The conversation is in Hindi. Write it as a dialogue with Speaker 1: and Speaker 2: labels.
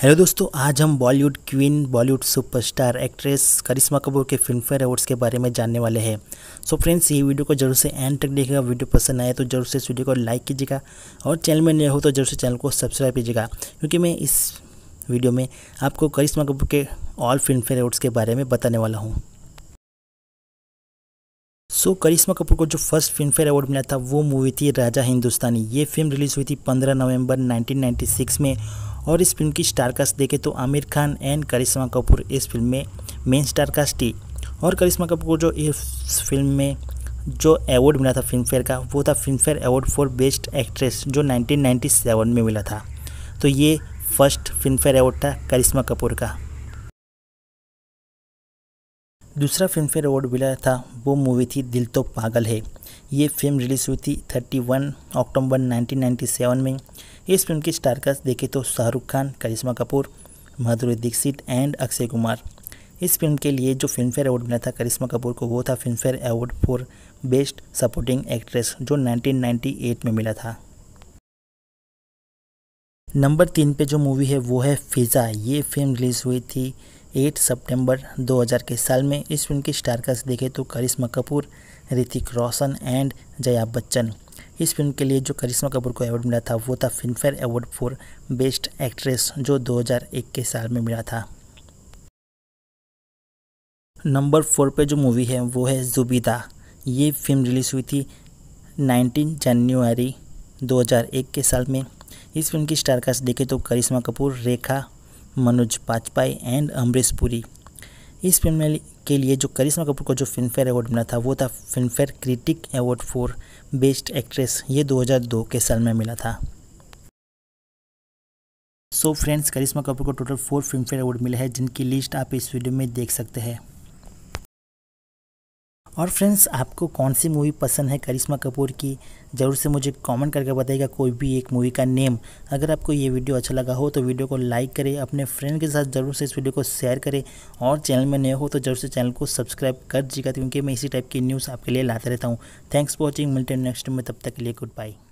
Speaker 1: हेलो दोस्तों आज हम Bollywood queen Bollywood superstar actress Karisma Kapoor के फिल्मफेयर अवार्ड्स के बारे में जानने वाले हैं सो फ्रेंड्स ये वीडियो को जरूर से एंड तक देखिएगा वीडियो पसंद आए तो जरूर से इस वीडियो को लाइक कीजिएगा और चैनल में नए हो तो जरूर से चैनल को सब्सक्राइब कीजिएगा क्योंकि मैं इस वीडियो में आपको करिश्मा कपूर के ऑल फिल्मफेयर अवार्ड्स के बारे में बताने वाला हूँ सो so, करिश्मा कपूर को जो फर्स्ट फिल्मफेयर अवार्ड मिला था वो मूवी थी राजा हिंदुस्तानी ये फिल्म रिलीज़ हुई थी 15 नवंबर 1996 में और इस फिल्म की स्टारकास्ट देखें तो आमिर खान एंड करिश्मा कपूर इस फिल्म में मेन स्टारकास्ट थी और करिश्मा कपूर को जो इस फिल्म में जो अवार्ड मिला था फिल्म फेयर का वो था Filmfare award for best actress जो 1997 में मिला था तो ये फर्स्ट फिल्म फेयर अवार्ड था करिश्मा कपूर का दूसरा फिल्म फेयर अवार्ड मिला था वो मूवी थी दिल तो पागल है ये फिल्म रिलीज़ हुई थी 31 अक्टूबर 1997 में इस फिल्म की स्टारकास्ट देखे तो शाहरुख खान करिश्मा कपूर माधुरी दीक्षित एंड अक्षय कुमार इस फिल्म के लिए जो फिल्मफेयर अवार्ड मिला था करिश्मा कपूर को वो था Filmfare award for best supporting actress जो 1998 में मिला था नंबर तीन पे जो मूवी है वो है फिज़ा ये फिल्म रिलीज़ हुई थी 8 सितंबर 2000 के साल में इस फिल्म की स्टारकास्ट देखे तो करिश्मा कपूर ऋतिक रोशन एंड जया बच्चन इस फिल्म के लिए जो करिश्मा कपूर को अवार्ड मिला था वो था Filmfare award for best actress जो 2001 के साल में मिला था नंबर फोर पे जो मूवी है वो है जुबीदा ये फिल्म रिलीज़ हुई थी 19 जनवरी 2001 के साल में इस फिल्म की स्टारकास्ट देखें तो करिश्मा कपूर रेखा मनोज बाजपाई एंड अमरीश पुरी इस फिल्म में के लिए जो करिश्मा कपूर को जो फिल्म फेयर अवार्ड मिला था वो था Filmfare critic award for best actress ये 2002 के साल में मिला था सो फ्रेंड्स करिश्मा कपूर को total four Filmfare award मिले हैं जिनकी लिस्ट आप इस वीडियो में देख सकते हैं और फ्रेंड्स आपको कौन सी मूवी पसंद है करिश्मा कपूर की ज़रूर से मुझे कमेंट करके बताइएगा कोई भी एक मूवी का नेम अगर आपको ये वीडियो अच्छा लगा हो तो वीडियो को लाइक करें अपने फ्रेंड के साथ ज़रूर से इस वीडियो को शेयर करें और चैनल में नए हो तो जरूर से चैनल को सब्सक्राइब कर दीजिएगा क्योंकि मैं इसी टाइप की न्यूज़ आपके लिए लाते रहता हूँ थैंक्स फॉर वॉचिंग मिलते हैं नेक्स्ट में तब तक के लिए गुड बाय